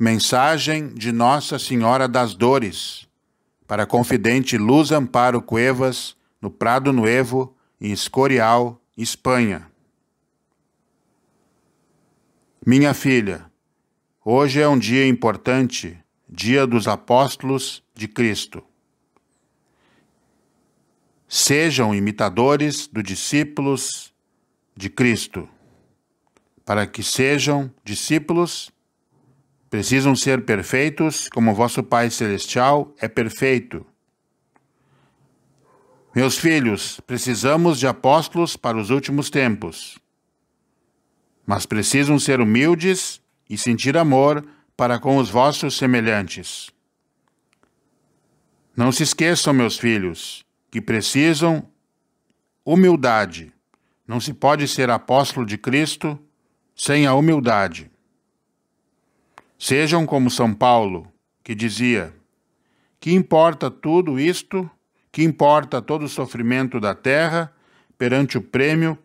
Mensagem de Nossa Senhora das Dores, para a confidente Luz Amparo Cuevas, no Prado Nuevo, em Escorial, Espanha. Minha filha, hoje é um dia importante, dia dos apóstolos de Cristo. Sejam imitadores dos discípulos de Cristo, para que sejam discípulos Precisam ser perfeitos, como vosso Pai Celestial é perfeito. Meus filhos, precisamos de apóstolos para os últimos tempos, mas precisam ser humildes e sentir amor para com os vossos semelhantes. Não se esqueçam, meus filhos, que precisam humildade. Não se pode ser apóstolo de Cristo sem a humildade. Sejam como São Paulo, que dizia: Que importa tudo isto, que importa todo o sofrimento da terra perante o prêmio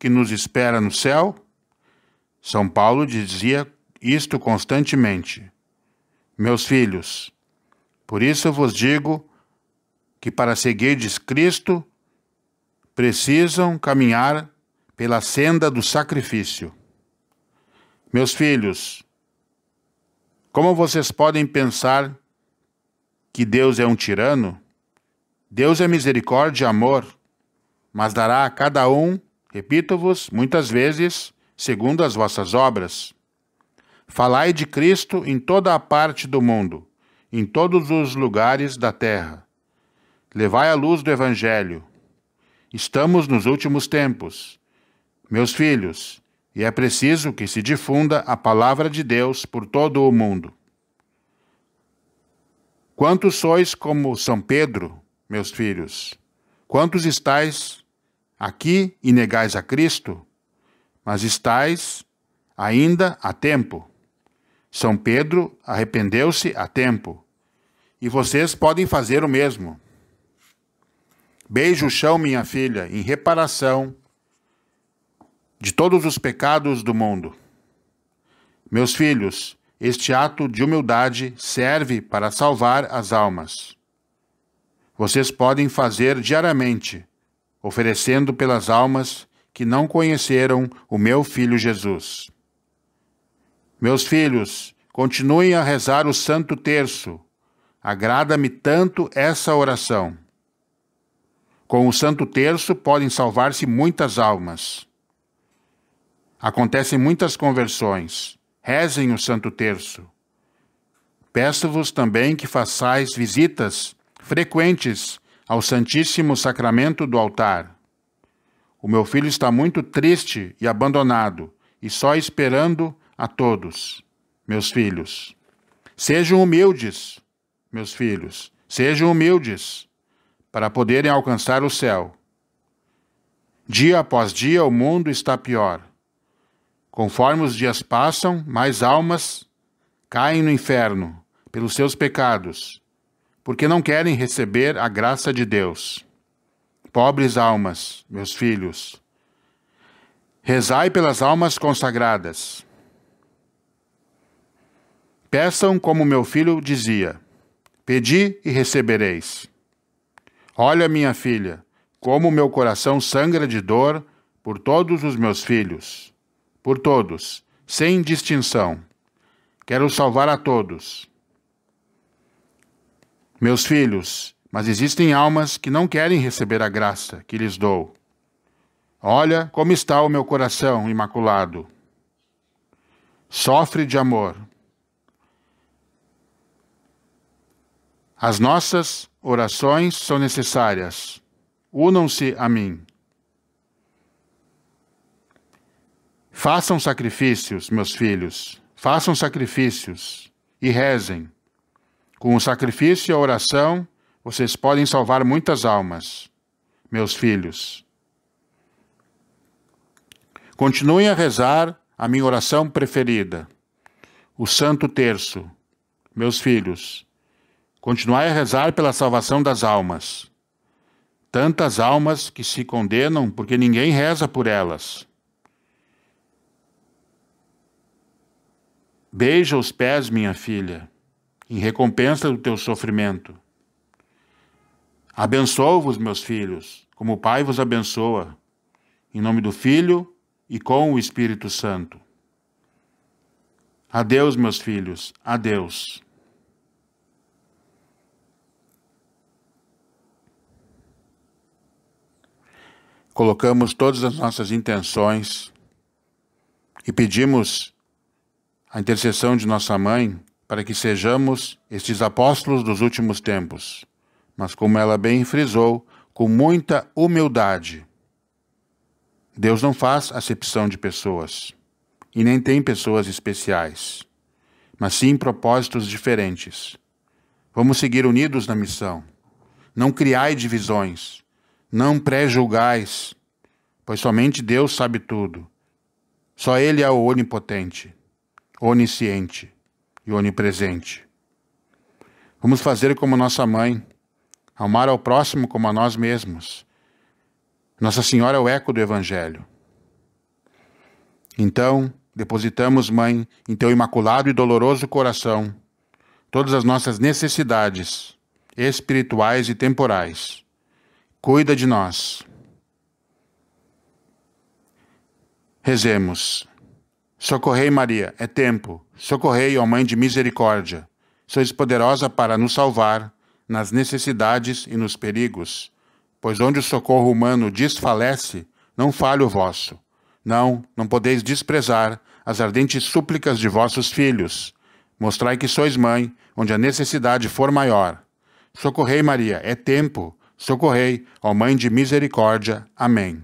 que nos espera no céu? São Paulo dizia isto constantemente. Meus filhos, por isso vos digo que para seguirdes Cristo precisam caminhar pela senda do sacrifício. Meus filhos, como vocês podem pensar que Deus é um tirano? Deus é misericórdia e amor, mas dará a cada um, repito-vos muitas vezes, segundo as vossas obras. Falai de Cristo em toda a parte do mundo, em todos os lugares da terra. Levai a luz do Evangelho. Estamos nos últimos tempos. Meus filhos, e é preciso que se difunda a palavra de Deus por todo o mundo. Quantos sois como São Pedro, meus filhos? Quantos estáis aqui e negais a Cristo? Mas estáis ainda a tempo. São Pedro arrependeu-se a tempo. E vocês podem fazer o mesmo. Beijo o chão, minha filha, em reparação de todos os pecados do mundo. Meus filhos, este ato de humildade serve para salvar as almas. Vocês podem fazer diariamente, oferecendo pelas almas que não conheceram o meu filho Jesus. Meus filhos, continuem a rezar o Santo Terço. Agrada-me tanto essa oração. Com o Santo Terço podem salvar-se muitas almas. Acontecem muitas conversões. Rezem o Santo Terço. Peço-vos também que façais visitas frequentes ao Santíssimo Sacramento do altar. O meu filho está muito triste e abandonado, e só esperando a todos, meus filhos. Sejam humildes, meus filhos, sejam humildes, para poderem alcançar o céu. Dia após dia o mundo está pior. Conforme os dias passam, mais almas caem no inferno pelos seus pecados, porque não querem receber a graça de Deus. Pobres almas, meus filhos, rezai pelas almas consagradas. Peçam como meu filho dizia: Pedi e recebereis. Olha, minha filha, como meu coração sangra de dor por todos os meus filhos por todos, sem distinção. Quero salvar a todos. Meus filhos, mas existem almas que não querem receber a graça que lhes dou. Olha como está o meu coração imaculado. Sofre de amor. As nossas orações são necessárias. Unam-se a mim. Façam sacrifícios, meus filhos, façam sacrifícios e rezem. Com o sacrifício e a oração, vocês podem salvar muitas almas, meus filhos. Continuem a rezar a minha oração preferida, o Santo Terço. Meus filhos, continuai a rezar pela salvação das almas. Tantas almas que se condenam porque ninguém reza por elas. Beija os pés, minha filha, em recompensa do teu sofrimento. Abençoo-vos, meus filhos, como o Pai vos abençoa, em nome do Filho e com o Espírito Santo. Adeus, meus filhos, adeus. Colocamos todas as nossas intenções e pedimos a intercessão de Nossa Mãe para que sejamos estes apóstolos dos últimos tempos, mas como ela bem frisou, com muita humildade. Deus não faz acepção de pessoas e nem tem pessoas especiais, mas sim propósitos diferentes. Vamos seguir unidos na missão. Não criai divisões, não pré-julgais, pois somente Deus sabe tudo. Só Ele é o onipotente onisciente e onipresente. Vamos fazer como nossa mãe, amar ao próximo como a nós mesmos. Nossa Senhora é o eco do Evangelho. Então, depositamos, Mãe, em teu imaculado e doloroso coração todas as nossas necessidades espirituais e temporais. Cuida de nós. Rezemos. Socorrei, Maria, é tempo. Socorrei, ó Mãe de Misericórdia. Sois poderosa para nos salvar nas necessidades e nos perigos. Pois onde o socorro humano desfalece, não falha o vosso. Não, não podeis desprezar as ardentes súplicas de vossos filhos. Mostrai que sois mãe, onde a necessidade for maior. Socorrei, Maria, é tempo. Socorrei, ó Mãe de Misericórdia. Amém.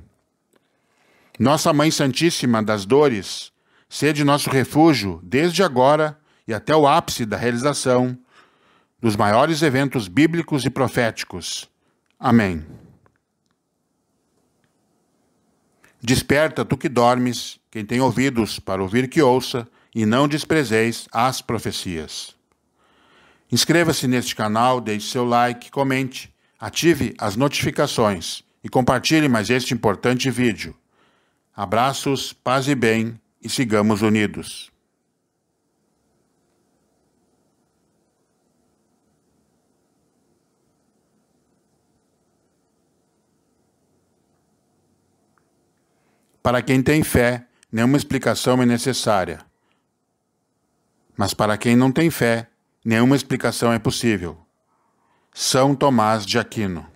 Nossa Mãe Santíssima das Dores, Sede nosso refúgio desde agora e até o ápice da realização dos maiores eventos bíblicos e proféticos. Amém. Desperta, tu que dormes, quem tem ouvidos para ouvir que ouça, e não desprezeis as profecias. Inscreva-se neste canal, deixe seu like, comente, ative as notificações e compartilhe mais este importante vídeo. Abraços, paz e bem e sigamos unidos. Para quem tem fé, nenhuma explicação é necessária. Mas para quem não tem fé, nenhuma explicação é possível. São Tomás de Aquino